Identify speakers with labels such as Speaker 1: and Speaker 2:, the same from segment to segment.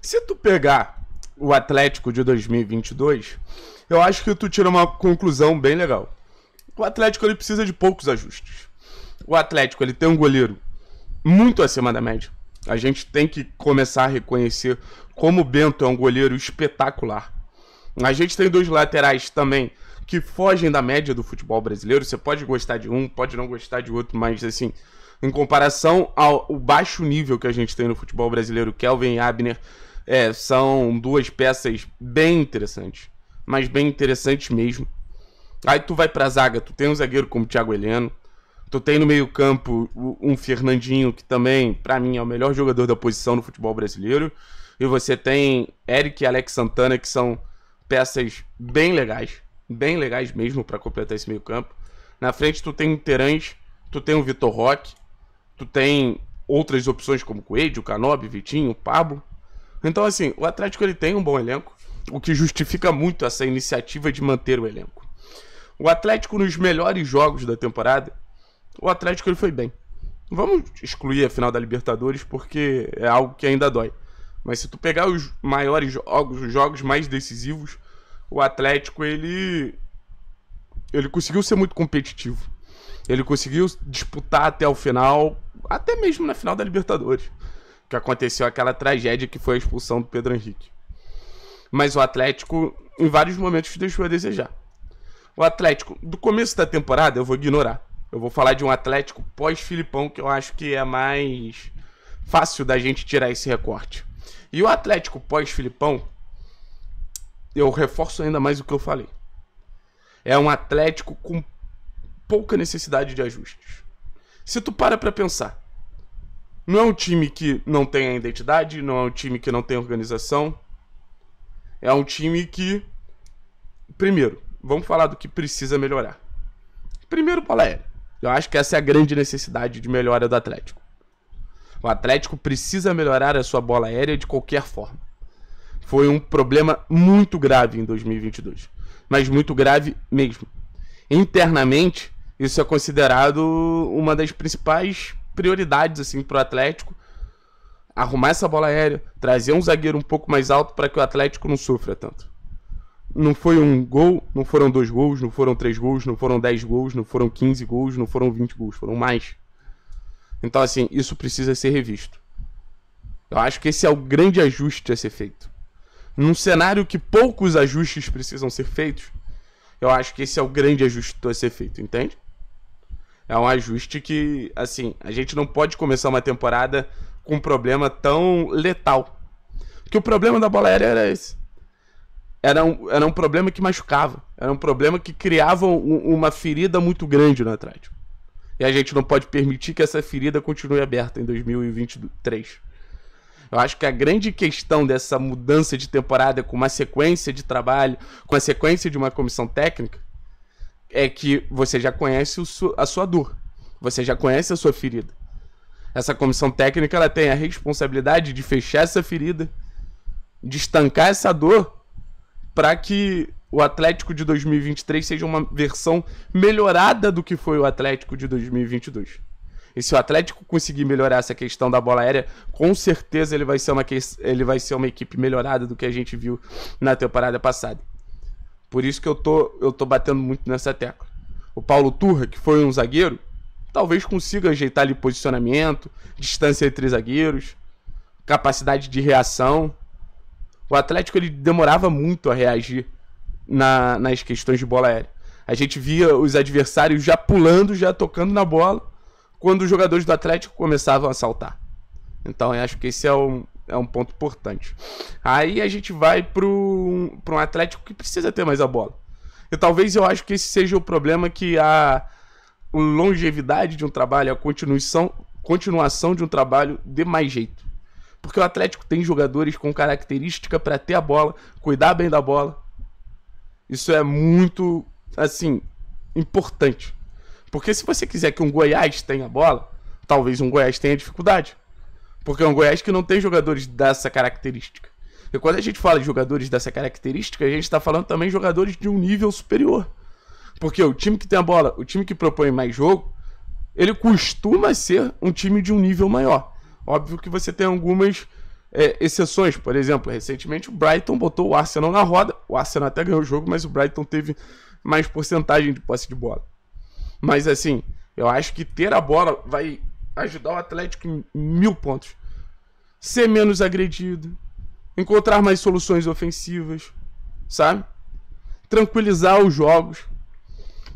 Speaker 1: Se tu pegar o Atlético de 2022, eu acho que tu tira uma conclusão bem legal. O Atlético ele precisa de poucos ajustes. O Atlético ele tem um goleiro muito acima da média. A gente tem que começar a reconhecer como o Bento é um goleiro espetacular. A gente tem dois laterais também que fogem da média do futebol brasileiro. Você pode gostar de um, pode não gostar de outro, mas assim, em comparação ao baixo nível que a gente tem no futebol brasileiro, Kelvin e Abner é, são duas peças bem interessantes. Mas bem interessantes mesmo. Aí tu vai pra zaga, tu tem um zagueiro como o Thiago Heleno. Tu tem no meio-campo um Fernandinho, que também, para mim, é o melhor jogador da posição no futebol brasileiro. E você tem Eric e Alex Santana, que são peças bem legais. Bem legais mesmo para completar esse meio-campo. Na frente, tu tem o Terãs, tu tem o Vitor Roque, tu tem outras opções como Coelho, Canobi, Vitinho, Pablo. Então, assim, o Atlético ele tem um bom elenco, o que justifica muito essa iniciativa de manter o elenco. O Atlético, nos melhores jogos da temporada, o Atlético ele foi bem. Vamos excluir a final da Libertadores porque é algo que ainda dói. Mas se tu pegar os maiores jogos, os jogos mais decisivos, o Atlético ele ele conseguiu ser muito competitivo. Ele conseguiu disputar até o final, até mesmo na final da Libertadores que aconteceu aquela tragédia que foi a expulsão do Pedro Henrique. Mas o Atlético, em vários momentos, deixou a desejar. O Atlético, do começo da temporada, eu vou ignorar. Eu vou falar de um Atlético pós-Filipão, que eu acho que é mais fácil da gente tirar esse recorte. E o Atlético pós-Filipão, eu reforço ainda mais o que eu falei. É um Atlético com pouca necessidade de ajustes. Se tu para pra pensar, não é um time que não tem identidade, não é um time que não tem organização. É um time que. Primeiro, vamos falar do que precisa melhorar. Primeiro, bola aérea. Eu acho que essa é a grande necessidade de melhora do Atlético. O Atlético precisa melhorar a sua bola aérea de qualquer forma. Foi um problema muito grave em 2022, mas muito grave mesmo. Internamente, isso é considerado uma das principais prioridades assim pro Atlético. Arrumar essa bola aérea, trazer um zagueiro um pouco mais alto para que o Atlético não sofra tanto. Não foi um gol, não foram dois gols, não foram três gols, não foram dez gols, não foram quinze gols, não foram vinte gols, foram mais. Então, assim, isso precisa ser revisto. Eu acho que esse é o grande ajuste a ser feito. Num cenário que poucos ajustes precisam ser feitos, eu acho que esse é o grande ajuste a ser feito, entende? é um ajuste que, assim, a gente não pode começar uma temporada com um problema tão letal. Porque o problema da bola aérea era esse. Era um, era um problema que machucava. Era um problema que criava um, uma ferida muito grande no Atlético. E a gente não pode permitir que essa ferida continue aberta em 2023. Eu acho que a grande questão dessa mudança de temporada com uma sequência de trabalho, com a sequência de uma comissão técnica, é que você já conhece su a sua dor, você já conhece a sua ferida. Essa comissão técnica ela tem a responsabilidade de fechar essa ferida, de estancar essa dor, para que o Atlético de 2023 seja uma versão melhorada do que foi o Atlético de 2022. E se o Atlético conseguir melhorar essa questão da bola aérea, com certeza ele vai ser uma, ele vai ser uma equipe melhorada do que a gente viu na temporada passada. Por isso que eu tô, eu tô batendo muito nessa tecla. O Paulo Turra, que foi um zagueiro, talvez consiga ajeitar ali posicionamento, distância entre zagueiros, capacidade de reação. O Atlético ele demorava muito a reagir na, nas questões de bola aérea. A gente via os adversários já pulando, já tocando na bola, quando os jogadores do Atlético começavam a saltar. Então, eu acho que esse é um, é um ponto importante. Aí a gente vai para um, um Atlético que precisa ter mais a bola. E talvez eu acho que esse seja o problema que a longevidade de um trabalho, a continuação, continuação de um trabalho dê mais jeito. Porque o Atlético tem jogadores com característica para ter a bola, cuidar bem da bola. Isso é muito, assim, importante. Porque se você quiser que um Goiás tenha a bola, talvez um Goiás tenha dificuldade. Porque é um Goiás que não tem jogadores dessa característica. E quando a gente fala de jogadores dessa característica, a gente está falando também de jogadores de um nível superior. Porque o time que tem a bola, o time que propõe mais jogo, ele costuma ser um time de um nível maior. Óbvio que você tem algumas é, exceções. Por exemplo, recentemente o Brighton botou o Arsenal na roda. O Arsenal até ganhou o jogo, mas o Brighton teve mais porcentagem de posse de bola. Mas assim, eu acho que ter a bola vai ajudar o Atlético em mil pontos ser menos agredido, encontrar mais soluções ofensivas, sabe? Tranquilizar os jogos.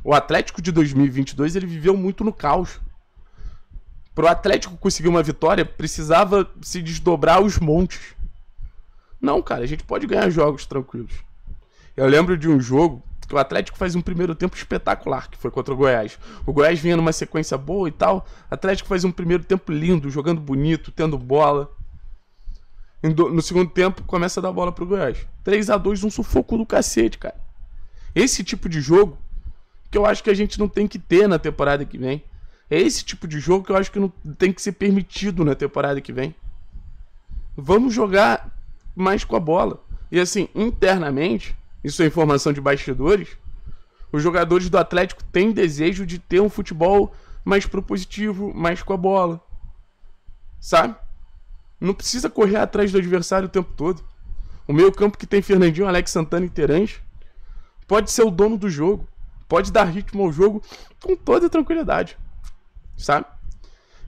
Speaker 1: O Atlético de 2022 ele viveu muito no caos. Para o Atlético conseguir uma vitória, precisava se desdobrar os montes. Não, cara, a gente pode ganhar jogos tranquilos. Eu lembro de um jogo que o Atlético faz um primeiro tempo espetacular, que foi contra o Goiás. O Goiás vinha numa sequência boa e tal. O Atlético faz um primeiro tempo lindo, jogando bonito, tendo bola. No segundo tempo, começa a dar bola pro Goiás. 3 a 2 um sufoco do cacete, cara. Esse tipo de jogo que eu acho que a gente não tem que ter na temporada que vem. É esse tipo de jogo que eu acho que não tem que ser permitido na temporada que vem. Vamos jogar mais com a bola. E assim, internamente, isso é informação de bastidores, os jogadores do Atlético têm desejo de ter um futebol mais propositivo, mais com a bola. Sabe? Não precisa correr atrás do adversário o tempo todo. O meio-campo que tem Fernandinho, Alex Santana e Terãs pode ser o dono do jogo, pode dar ritmo ao jogo com toda tranquilidade, sabe?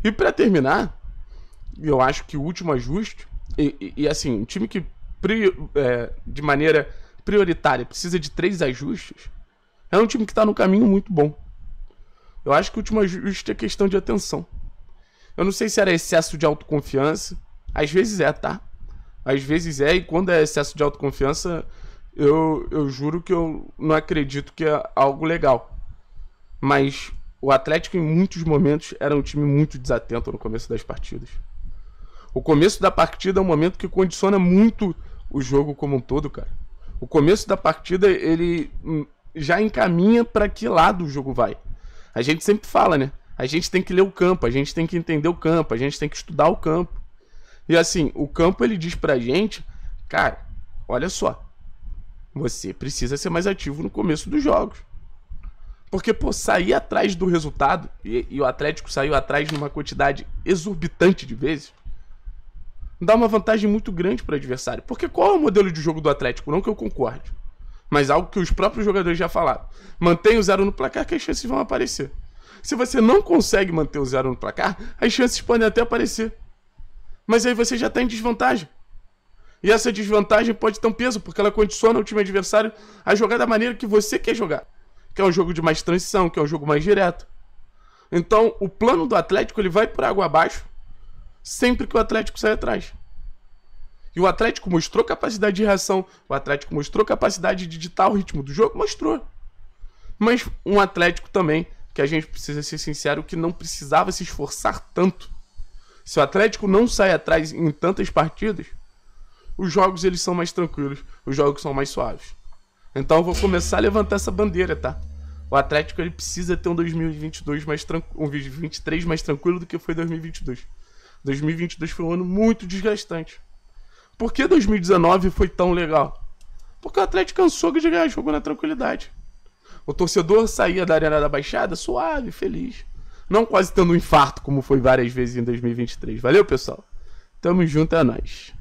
Speaker 1: E para terminar, eu acho que o último ajuste, e, e, e assim, um time que é, de maneira prioritária precisa de três ajustes, é um time que está no caminho muito bom. Eu acho que o último ajuste é questão de atenção. Eu não sei se era excesso de autoconfiança, às vezes é, tá? Às vezes é, e quando é excesso de autoconfiança, eu, eu juro que eu não acredito que é algo legal. Mas o Atlético, em muitos momentos, era um time muito desatento no começo das partidas. O começo da partida é um momento que condiciona muito o jogo como um todo, cara. O começo da partida, ele hum, já encaminha para que lado o jogo vai. A gente sempre fala, né? A gente tem que ler o campo, a gente tem que entender o campo, a gente tem que estudar o campo. E assim, o campo ele diz pra gente, cara, olha só, você precisa ser mais ativo no começo dos jogos. Porque, pô, sair atrás do resultado, e, e o Atlético saiu atrás numa quantidade exorbitante de vezes, dá uma vantagem muito grande para o adversário. Porque qual é o modelo de jogo do Atlético? Não que eu concorde, mas algo que os próprios jogadores já falaram. Mantém o zero no placar que as chances vão aparecer. Se você não consegue manter o zero no placar, as chances podem até aparecer. Mas aí você já está em desvantagem. E essa desvantagem pode ter um peso, porque ela condiciona o time adversário a jogar da maneira que você quer jogar. Que é um jogo de mais transição, que é um jogo mais direto. Então, o plano do Atlético ele vai por água abaixo sempre que o Atlético sai atrás. E o Atlético mostrou capacidade de reação, o Atlético mostrou capacidade de ditar o ritmo do jogo, mostrou. Mas um Atlético também, que a gente precisa ser sincero, que não precisava se esforçar tanto se o Atlético não sai atrás em tantas partidas, os jogos eles são mais tranquilos, os jogos são mais suaves. Então eu vou começar a levantar essa bandeira, tá? O Atlético ele precisa ter um 2022 mais tranquilo, um 2023 mais tranquilo do que foi 2022. 2022 foi um ano muito desgastante. Por que 2019 foi tão legal? Porque o Atlético cansou de ganhar jogo na tranquilidade. O torcedor saía da Arena da Baixada suave, feliz não quase tendo um infarto, como foi várias vezes em 2023. Valeu, pessoal. Tamo junto, é nóis.